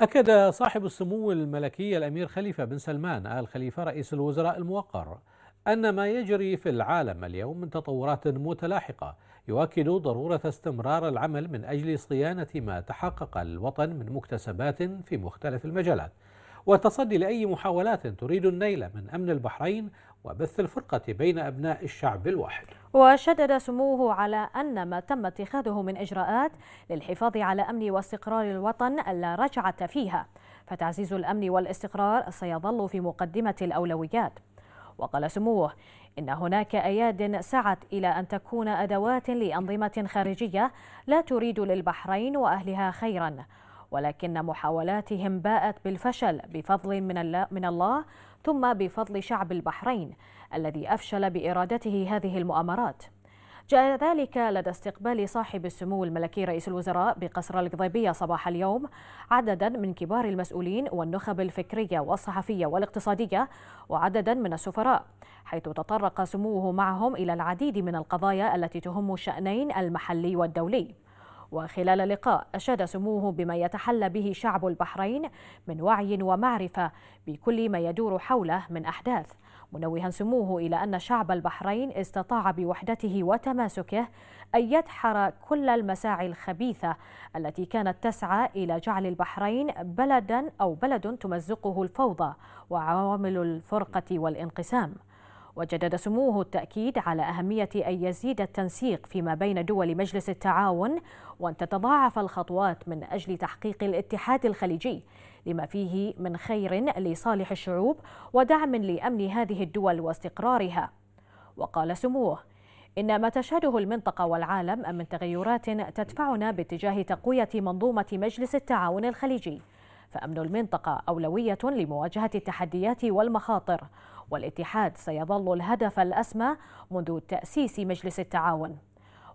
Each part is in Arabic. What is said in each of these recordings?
أكد صاحب السمو الملكي الأمير خليفة بن سلمان آل خليفة رئيس الوزراء الموقر أن ما يجري في العالم اليوم من تطورات متلاحقة يؤكد ضرورة استمرار العمل من أجل صيانة ما تحقق الوطن من مكتسبات في مختلف المجالات والتصدي لأي محاولات تريد النيل من أمن البحرين وبث الفرقة بين أبناء الشعب الواحد وشدد سموه على أن ما تم اتخاذه من إجراءات للحفاظ على أمن واستقرار الوطن لا رجعة فيها فتعزيز الأمن والاستقرار سيظل في مقدمة الأولويات وقال سموه إن هناك أياد سعت إلى أن تكون أدوات لأنظمة خارجية لا تريد للبحرين وأهلها خيراً ولكن محاولاتهم باءت بالفشل بفضل من, من الله ثم بفضل شعب البحرين الذي أفشل بإرادته هذه المؤامرات جاء ذلك لدى استقبال صاحب السمو الملكي رئيس الوزراء بقصر القضيبية صباح اليوم عددا من كبار المسؤولين والنخب الفكرية والصحفية والاقتصادية وعددا من السفراء حيث تطرق سموه معهم إلى العديد من القضايا التي تهم الشأنين المحلي والدولي وخلال اللقاء أشاد سموه بما يتحلى به شعب البحرين من وعي ومعرفة بكل ما يدور حوله من أحداث منوها سموه إلى أن شعب البحرين استطاع بوحدته وتماسكه أن يدحر كل المساعي الخبيثة التي كانت تسعى إلى جعل البحرين بلدا أو بلد تمزقه الفوضى وعوامل الفرقة والانقسام وجدد سموه التأكيد على أهمية أن يزيد التنسيق فيما بين دول مجلس التعاون وأن تتضاعف الخطوات من أجل تحقيق الاتحاد الخليجي لما فيه من خير لصالح الشعوب ودعم لأمن هذه الدول واستقرارها وقال سموه إن ما تشهده المنطقة والعالم من تغيرات تدفعنا باتجاه تقوية منظومة مجلس التعاون الخليجي فأمن المنطقة أولوية لمواجهة التحديات والمخاطر والاتحاد سيظل الهدف الأسمى منذ تأسيس مجلس التعاون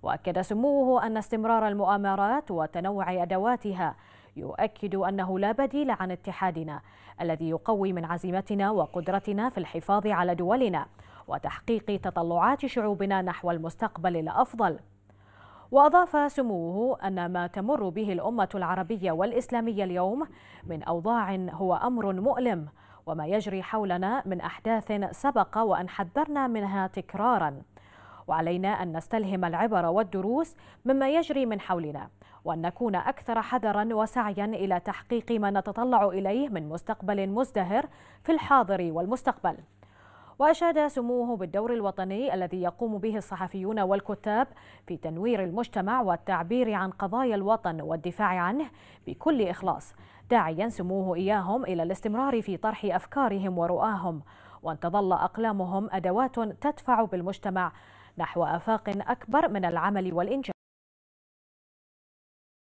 وأكد سموه أن استمرار المؤامرات وتنوع أدواتها يؤكد أنه لا بديل عن اتحادنا الذي يقوي من عزيمتنا وقدرتنا في الحفاظ على دولنا وتحقيق تطلعات شعوبنا نحو المستقبل الأفضل وأضاف سموه أن ما تمر به الأمة العربية والإسلامية اليوم من أوضاع هو أمر مؤلم وما يجري حولنا من أحداث سبق وأن حذرنا منها تكراراً وعلينا أن نستلهم العبر والدروس مما يجري من حولنا وأن نكون أكثر حذرا وسعيا إلى تحقيق ما نتطلع إليه من مستقبل مزدهر في الحاضر والمستقبل وأشاد سموه بالدور الوطني الذي يقوم به الصحفيون والكتاب في تنوير المجتمع والتعبير عن قضايا الوطن والدفاع عنه بكل إخلاص داعيا سموه إياهم إلى الاستمرار في طرح أفكارهم ورؤاهم وأن تظل أقلامهم أدوات تدفع بالمجتمع نحو آفاق أكبر من العمل والإنجاز